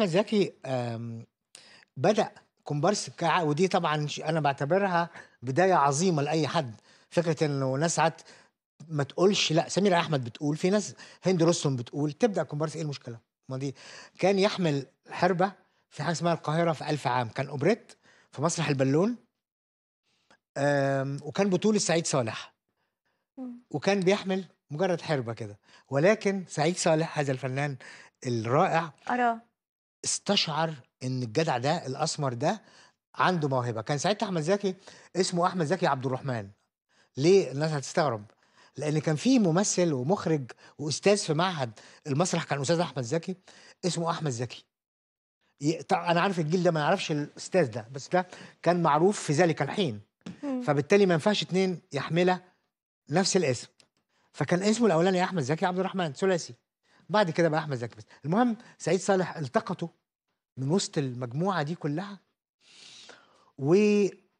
احمد زكي بدا كومبارس ودي طبعا انا بعتبرها بدايه عظيمه لاي حد فكره انه ناس عاد ما تقولش لا سمير احمد بتقول في ناس هند رستم بتقول تبدا كومبارس ايه المشكله ما دي كان يحمل حربه في حاجه اسمها القاهره في ألف عام كان اوبريت في مسرح البالون وكان بطوله سعيد صالح وكان بيحمل مجرد حربه كده ولكن سعيد صالح هذا الفنان الرائع أراه استشعر ان الجدع ده الاسمر ده عنده موهبه كان ساعتها احمد زكي اسمه احمد زكي عبد الرحمن ليه الناس هتستغرب لان كان في ممثل ومخرج واستاذ في معهد المسرح كان استاذ احمد زكي اسمه احمد زكي انا عارف الجيل ده ما يعرفش الاستاذ ده بس ده كان معروف في ذلك الحين فبالتالي ما ينفعش اتنين يحملا نفس الاسم فكان اسمه الاولاني احمد زكي عبد الرحمن ثلاثي بعد كده بقى احمد زكي بس المهم سعيد صالح التقطه من وسط المجموعه دي كلها و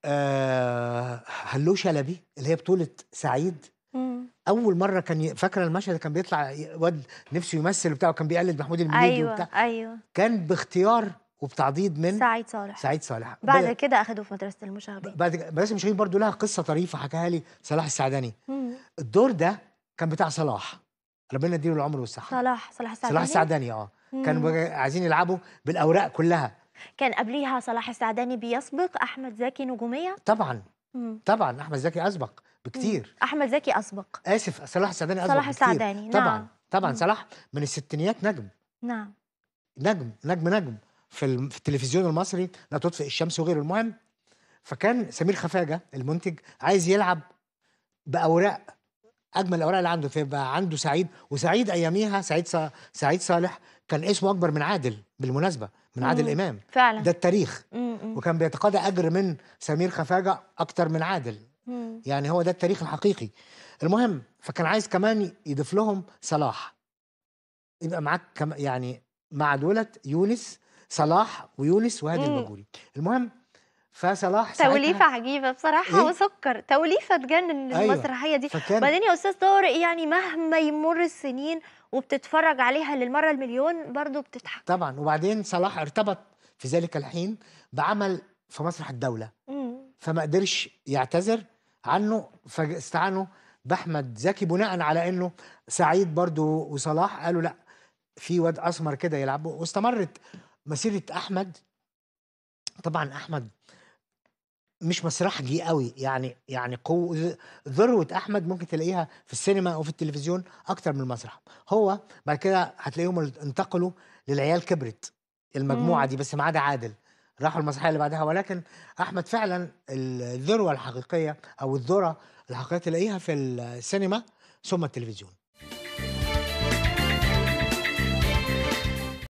آه هلو شلبي اللي هي بطوله سعيد مم. اول مره كان فاكره المشهد كان بيطلع واد نفسه يمثل وبتاع وكان بيقلد محمود المليجي أيوة وبتاع ايوه كان باختيار وبتعضيد من سعيد صالح سعيد صالح بعد كده اخدوه في مدرسه المشاغبين بعد مدرسه المشاغبين برضه لها قصه طريفه حكاها لي صلاح السعدني مم. الدور ده كان بتاع صلاح ربنا يديله العمر والصحه صلاح صلاح السعداني صلاح السعداني اه كانوا عايزين يلعبوا بالاوراق كلها كان قبليها صلاح السعداني بيسبق احمد زكي نجوميه طبعا مم. طبعا احمد زكي اسبق بكتير مم. احمد زكي اسبق اسف صلاح السعداني اسبق صلاح السعداني نعم. طبعا طبعا مم. صلاح من الستينيات نجم نعم نجم نجم نجم في, في التلفزيون المصري لا تطفئ الشمس وغير المهم فكان سمير خفاجه المنتج عايز يلعب باوراق اجمل الاوراق اللي عنده فيبقى عنده سعيد وسعيد اياميها سعيد سعيد صالح كان اسمه اكبر من عادل بالمناسبه من عادل مم. امام فعلا ده التاريخ مم. وكان بيتقاضى اجر من سمير خفاجه اكتر من عادل مم. يعني هو ده التاريخ الحقيقي المهم فكان عايز كمان يضيف لهم صلاح يبقى معاك كم يعني مع دولت يونس صلاح ويونس وهادي المجوري المهم فصلاح توليفه عجيبه بصراحه إيه؟ وسكر توليفه تجنن أيوة. المسرحيه دي وبعدين يا استاذ طارق يعني مهما يمر السنين وبتتفرج عليها للمره المليون برضو بتضحك طبعا وبعدين صلاح ارتبط في ذلك الحين بعمل في مسرح الدوله مم. فما قدرش يعتذر عنه فاستعانوا باحمد زكي بناء على انه سعيد برضو وصلاح قالوا لا في واد اسمر كده يلعبه واستمرت مسيره احمد طبعا احمد مش مسرحجي قوي يعني يعني قوه ذروه احمد ممكن تلاقيها في السينما او في التلفزيون اكتر من المسرح هو بعد كده هتلاقيهم انتقلوا للعيال كبرت المجموعه دي بس ما عدا عادل راحوا المسرحيه اللي بعدها ولكن احمد فعلا الذروه الحقيقيه او الذره الحقيقيه تلاقيها في السينما ثم التلفزيون